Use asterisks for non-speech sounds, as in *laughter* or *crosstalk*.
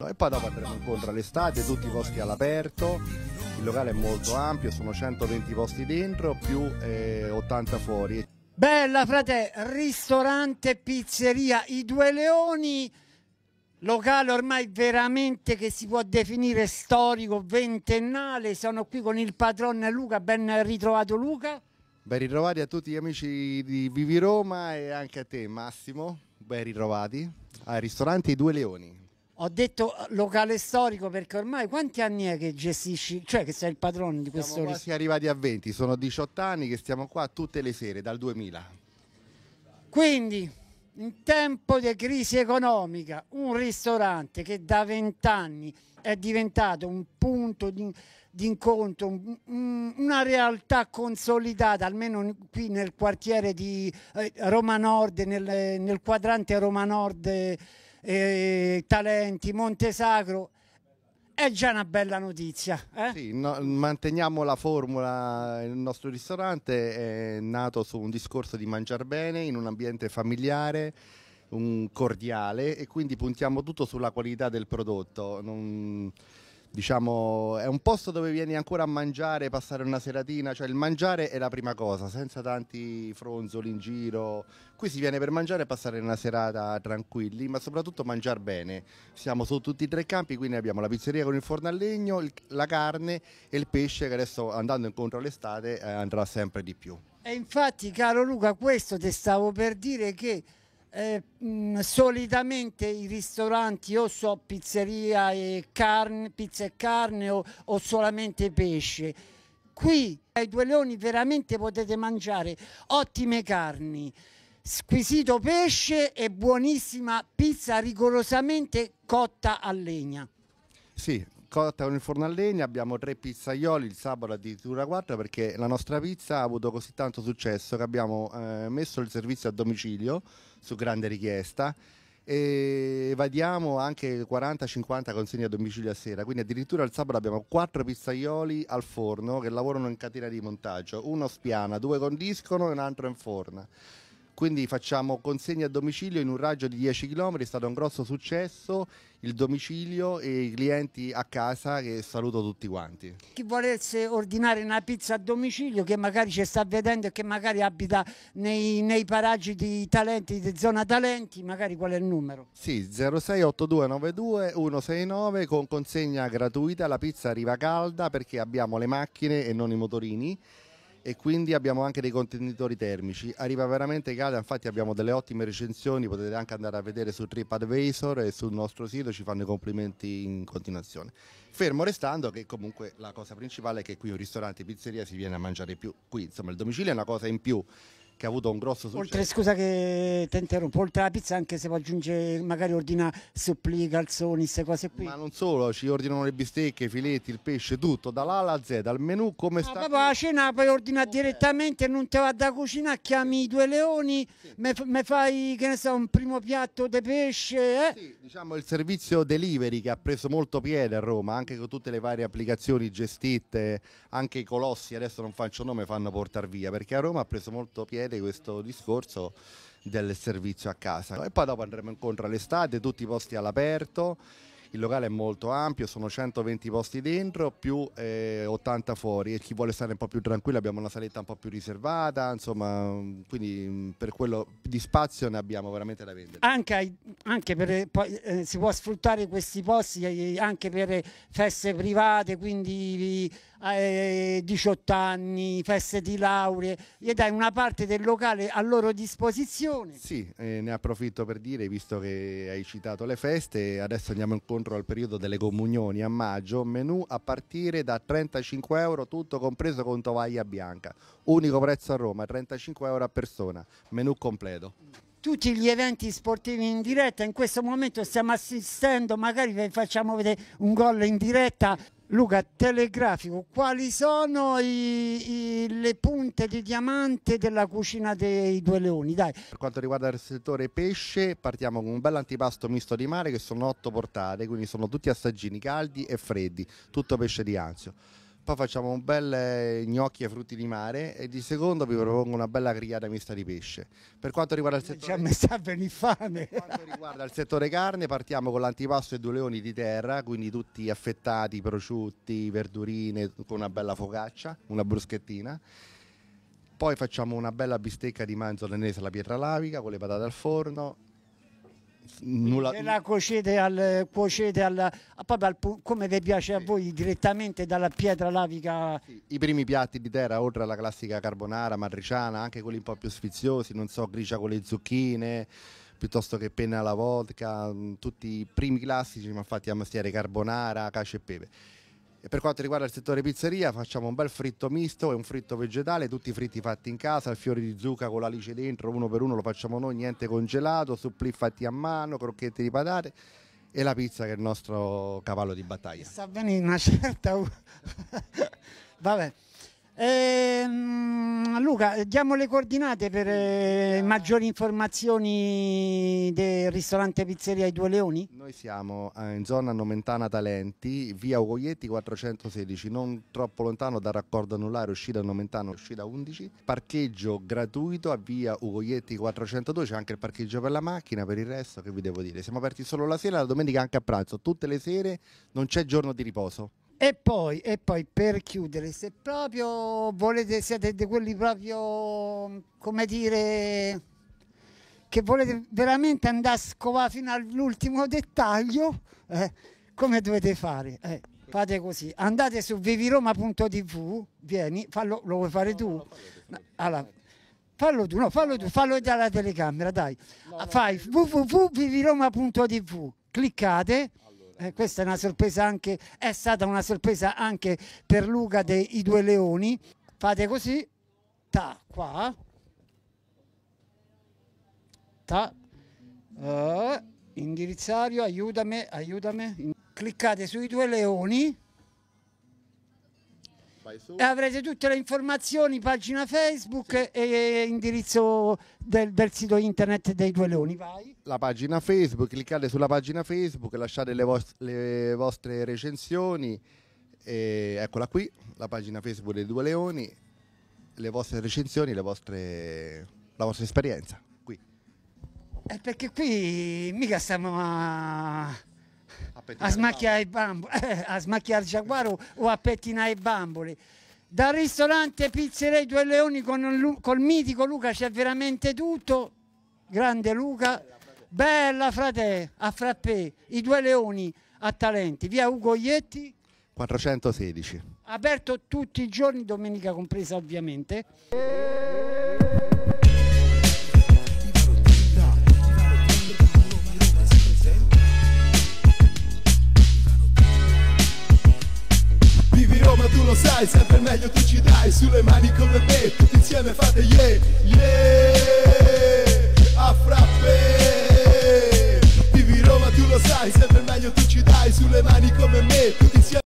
E poi dopo andremo incontro all'estate, tutti i posti all'aperto, il locale è molto ampio, sono 120 posti dentro più eh, 80 fuori. Bella frate, ristorante, pizzeria, i due leoni, locale ormai veramente che si può definire storico, ventennale, sono qui con il padrone Luca, ben ritrovato Luca. Ben ritrovati a tutti gli amici di Vivi Roma e anche a te Massimo, ben ritrovati al ristorante I Due Leoni. Ho detto eh, locale storico perché ormai quanti anni è che gestisci, cioè che sei il padrone di questo ristorante? Siamo arrivati a 20, sono 18 anni che stiamo qua tutte le sere, dal 2000. Quindi, in tempo di crisi economica, un ristorante che da 20 anni è diventato un punto di, di incontro, una realtà consolidata, almeno qui nel quartiere di eh, Roma Nord, nel, nel quadrante Roma Nord... Eh, eh, Talenti, Montesacro. È già una bella notizia. Eh? Sì, no, manteniamo la formula. Il nostro ristorante è nato su un discorso di mangiare bene in un ambiente familiare un cordiale e quindi puntiamo tutto sulla qualità del prodotto. Non diciamo, è un posto dove vieni ancora a mangiare, passare una seratina, cioè il mangiare è la prima cosa, senza tanti fronzoli in giro. Qui si viene per mangiare e passare una serata tranquilli, ma soprattutto mangiare bene. Siamo su tutti i tre i campi, quindi abbiamo la pizzeria con il forno a legno, il, la carne e il pesce che adesso andando incontro all'estate eh, andrà sempre di più. E infatti, caro Luca, questo ti stavo per dire che eh, mm, solitamente i ristoranti o so pizzeria e carne, pizza e carne o, o solamente pesce. Qui ai Due Leoni veramente potete mangiare ottime carni, squisito pesce e buonissima pizza rigorosamente cotta a legna. Sì, cotta con il forno a legna, abbiamo tre pizzaioli, il sabato addirittura quattro perché la nostra pizza ha avuto così tanto successo che abbiamo eh, messo il servizio a domicilio su grande richiesta e vadiamo anche 40-50 consegne a domicilio a sera, quindi addirittura il sabato abbiamo quattro pizzaioli al forno che lavorano in catena di montaggio, uno spiana, due condiscono e un altro in forno quindi facciamo consegne a domicilio in un raggio di 10 km, è stato un grosso successo il domicilio e i clienti a casa che saluto tutti quanti. Chi volesse ordinare una pizza a domicilio che magari ci sta vedendo e che magari abita nei, nei paraggi di talenti, di zona talenti, magari qual è il numero? Sì, 068292 169 con consegna gratuita, la pizza arriva calda perché abbiamo le macchine e non i motorini e quindi abbiamo anche dei contenitori termici. Arriva veramente calda, infatti abbiamo delle ottime recensioni, potete anche andare a vedere su TripAdvisor e sul nostro sito, ci fanno i complimenti in continuazione. Fermo restando che comunque la cosa principale è che qui un ristorante e pizzeria si viene a mangiare più, qui insomma il domicilio è una cosa in più, che ha avuto un grosso successo. Oltre, scusa che ti interrompo, oltre alla pizza anche se può aggiungere, magari ordina supplì, calzoni, queste cose qui. Ma non solo, ci ordinano le bistecche, i filetti, il pesce, tutto, dall'A alla Z, al menù come ah, sta. Ma proprio la cena puoi ordinare oh, direttamente, non te va da cucina, chiami i due leoni, sì. mi fai, che ne so, un primo piatto di pesce. Eh? Sì, diciamo il servizio delivery che ha preso molto piede a Roma, anche con tutte le varie applicazioni gestite, anche i colossi, adesso non faccio nome, fanno portare via, perché a Roma ha preso molto piede vedrete questo discorso del servizio a casa. E poi dopo andremo incontro all'estate, tutti i posti all'aperto il locale è molto ampio, sono 120 posti dentro più eh, 80 fuori e chi vuole stare un po' più tranquillo abbiamo una saletta un po' più riservata, insomma, mm, quindi mm, per quello di spazio ne abbiamo veramente da vendere. Anche, anche per, eh, poi, eh, si può sfruttare questi posti eh, anche per eh, feste private, quindi eh, 18 anni, feste di lauree e dai una parte del locale a loro disposizione. Sì, ne approfitto per dire, visto che hai citato le feste, adesso andiamo in corso incontro al periodo delle comunioni a maggio, menù a partire da 35 euro, tutto compreso con tovaglia bianca. Unico prezzo a Roma, 35 euro a persona, menù completo. Tutti gli eventi sportivi in diretta, in questo momento stiamo assistendo, magari vi facciamo vedere un gol in diretta, Luca, telegrafico, quali sono i, i, le punte di diamante della cucina dei due leoni? Dai. Per quanto riguarda il settore pesce, partiamo con un bel antipasto misto di mare che sono otto portate, quindi sono tutti assaggini caldi e freddi, tutto pesce di Anzio poi facciamo un bel eh, gnocchi e frutti di mare e di secondo vi propongo una bella grigliata mista di pesce. Per quanto riguarda il settore, fame. Per quanto riguarda il settore carne partiamo con l'antipasto e due leoni di terra, quindi tutti affettati, prosciutti, verdurine con una bella focaccia, una bruschettina. Poi facciamo una bella bistecca di manzo lenese alla pietra lavica con le patate al forno nulla... la cuocete, al, cuocete al, proprio al, come vi piace a voi direttamente dalla pietra lavica? Sì, I primi piatti di terra, oltre alla classica carbonara, matriciana, anche quelli un po' più sfiziosi, non so, gricia con le zucchine piuttosto che penna alla vodka, mm, tutti i primi classici ma fatti a mestiere carbonara, cacio e pepe. E per quanto riguarda il settore pizzeria, facciamo un bel fritto misto e un fritto vegetale, tutti fritti fatti in casa, al fiore di zucca con l'alice dentro, uno per uno lo facciamo noi, niente congelato, supplì fatti a mano, crocchette di patate e la pizza che è il nostro cavallo di battaglia. Sta bene una certa... *laughs* Vabbè. Eh, Luca, diamo le coordinate per eh, maggiori informazioni del ristorante Pizzeria I Due Leoni? Noi siamo eh, in zona Nomentana Talenti, via Ugoglietti 416, non troppo lontano dal raccordo anulare uscita Nomentana, uscita 11. Parcheggio gratuito a via Ugoglietti 412, anche il parcheggio per la macchina, per il resto che vi devo dire. Siamo aperti solo la sera, la domenica anche a pranzo, tutte le sere, non c'è giorno di riposo. E poi, e poi, per chiudere, se proprio volete, siete di quelli proprio, come dire, che volete veramente andare a scovare fino all'ultimo dettaglio, eh, come dovete fare? Eh, fate così, andate su viviroma.tv, vieni, fallo, lo vuoi fare tu? Allora, fallo tu, no, fallo tu, fallo dalla telecamera, dai. Fai www.viviroma.tv, cliccate eh, questa è una sorpresa anche, è stata una sorpresa anche per Luca dei Due Leoni. Fate così, ta, qua, ta, uh, indirizzario, aiutami, aiutami. Cliccate sui due leoni avrete tutte le informazioni, pagina Facebook e indirizzo del, del, sito internet dei due leoni. Vai. La pagina Facebook, cliccate sulla pagina Facebook, lasciate le, vostre, le vostre recensioni. E eccola qui, la pagina Facebook dei due leoni, le vostre recensioni, le vostre, la vostra esperienza. Qui. È eh, perché qui mica stiamo a a, a smacchiare il bambole, *laughs* a smacchiare il giaguaro o a pettinare i bambole. Dal ristorante Pizzerei Due Leoni con, col mitico Luca c'è veramente tutto. Grande Luca. Bella frate, a frappè, i Due Leoni a Talenti, via Ugoietti 416. Aperto tutti i giorni, domenica compresa ovviamente. E... lo sai, sempre meglio tu ci dai Sulle mani come me, tutti insieme fate yeah, yeah A frappe Vivi Roma tu lo sai, sempre meglio tu ci dai Sulle mani come me, tutti insieme